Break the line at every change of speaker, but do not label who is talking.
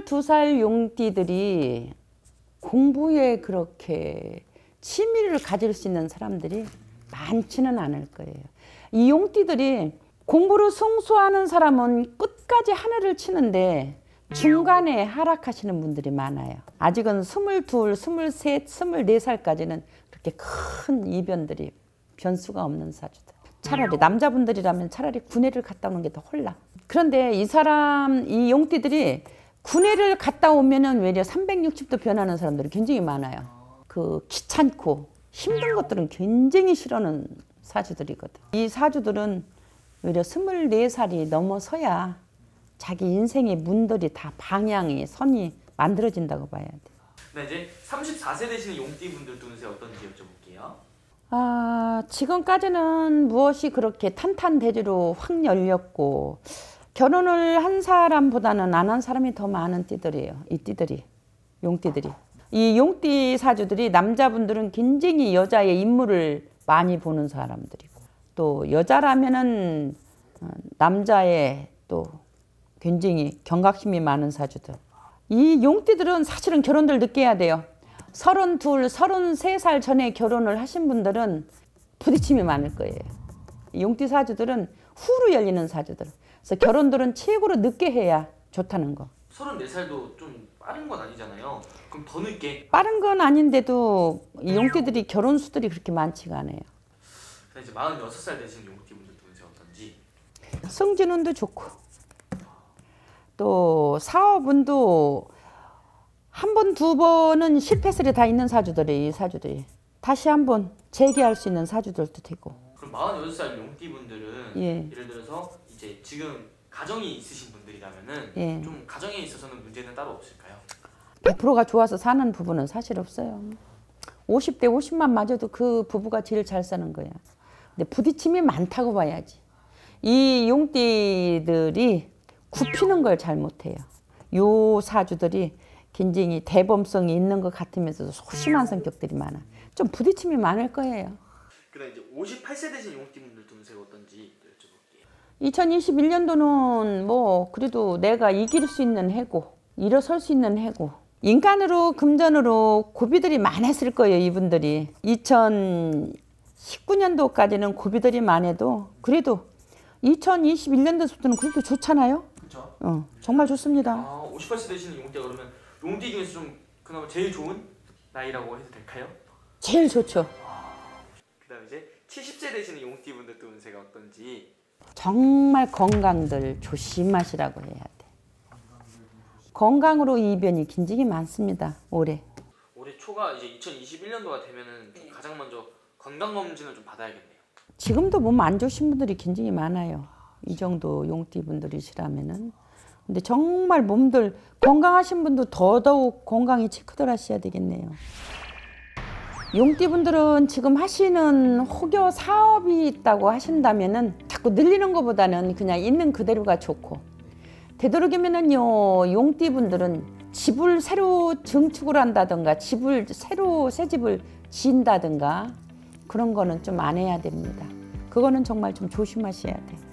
22살 용띠들이 공부에 그렇게 취미를 가질 수 있는 사람들이 많지는 않을 거예요. 이 용띠들이 공부를 성수하는 사람은 끝까지 하늘을 치는데 중간에 하락하시는 분들이 많아요. 아직은 22, 23, 24살까지는 그렇게 큰 이변들이 변수가 없는 사주다. 차라리 남자분들이라면 차라리 군해를 갔다 오는 게 더 홀라. 그런데 이 사람, 이 용띠들이 군해를 갔다 오면은 외려 360도 변하는 사람들이 굉장히 많아요. 그 귀찮고 힘든 것들은 굉장히 싫어하는 사주들이거든. 이 사주들은 외려 24살이 넘어서야 자기 인생의 문들이 다 방향이 선이 만들어진다고 봐야 돼.
네 이제 34세 되시는 용띠분들 운세 어떤지 여쭤볼게요.
아 지금까지는 무엇이 그렇게 탄탄대지로 확 열렸고 결혼을 한 사람보다는 안 한 사람이 더 많은 띠들이에요. 이 띠들이. 용띠들이. 이 용띠 사주들이 남자분들은 굉장히 여자의 인물을 많이 보는 사람들이고 또 여자라면은 어, 남자의 또 굉장히 경각심이 많은 사주들. 이 용띠들은 사실은 결혼들 늦게 해야 돼요. 서른 둘, 서살 전에 결혼을 하신 분들은 부딪힘이 많을 거예요. 용띠 사주들은 후로 열리는 사주들. 그래서 결혼들은 최고로 늦게 해야 좋다는 거.
34살도 좀 빠른 건 아니잖아요. 그럼 더 늦게?
빠른 건 아닌데도 이 용띠들이 결혼 수들이 그렇게 많지가 않아요.
근데 그러니까 이제 46살 되신 용띠분들도 이제 어떤지?
승진운도 좋고 또 사업운도 한 번, 두 번은 실패설이 다 있는 사주들이 이 사주들이 다시 한번 재개할 수 있는 사주들도 되고
그럼 46살 용띠분들은 예. 예를 들어서 이제 지금 가정이 있으신 분들이라면은 예. 좀 가정에 있어서는 문제는 따로 없을까요?
100%가 좋아서 사는 부부는 사실 없어요. 50대 50만 맞아도 그 부부가 제일 잘 사는 거야. 근데 부딪힘이 많다고 봐야지. 이 용띠들이 굽히는 걸 잘 못해요. 요 사주들이 굉장히 대범성이 있는 것 같으면서도 소심한 성격들이 많아. 좀 부딪힘이 많을 거예요.
그럼 이제 58세 되신 용띠분들 운세 어떤지 여쭤볼게요.
2021년도는 뭐 그래도 내가 이길 수 있는 해고 일어설 수 있는 해고 인간으로 금전으로 고비들이 많았을 거예요 이분들이 2019년도까지는 고비들이 많아도 그래도 2021년도부터는 그래도 좋잖아요 그렇죠 어, 정말 좋습니다
아, 5 0까 되시는 용띠 그러면 용띠 중에서 좀 그나마 제일 좋은 나이라고 해도 될까요?
제일 좋죠 아,
그 다음에 이제 70세 되시는 용띠분들 또 운세가 어떤지
정말 건강들 조심하시라고 해야 돼. 건강으로 이변이 굉장히 많습니다. 올해.
올해 초가 이제 2021년도가 되면은 네. 가장 먼저 건강 검진을 좀 받아야겠네요.
지금도 몸 안 좋으신 분들이 굉장히 많아요. 이 정도 용띠 분들이시라면은. 근데 정말 몸들 건강하신 분도 더더욱 건강이 체크들 하셔야 되겠네요. 용띠분들은 지금 하시는 혹여 사업이 있다고 하신다면은 자꾸 늘리는 것보다는 그냥 있는 그대로가 좋고 되도록이면은 용띠분들은 집을 새로 증축을 한다든가 집을 새로 새 집을 지은다든가 그런 거는 좀 안 해야 됩니다. 그거는 정말 좀 조심하셔야 돼.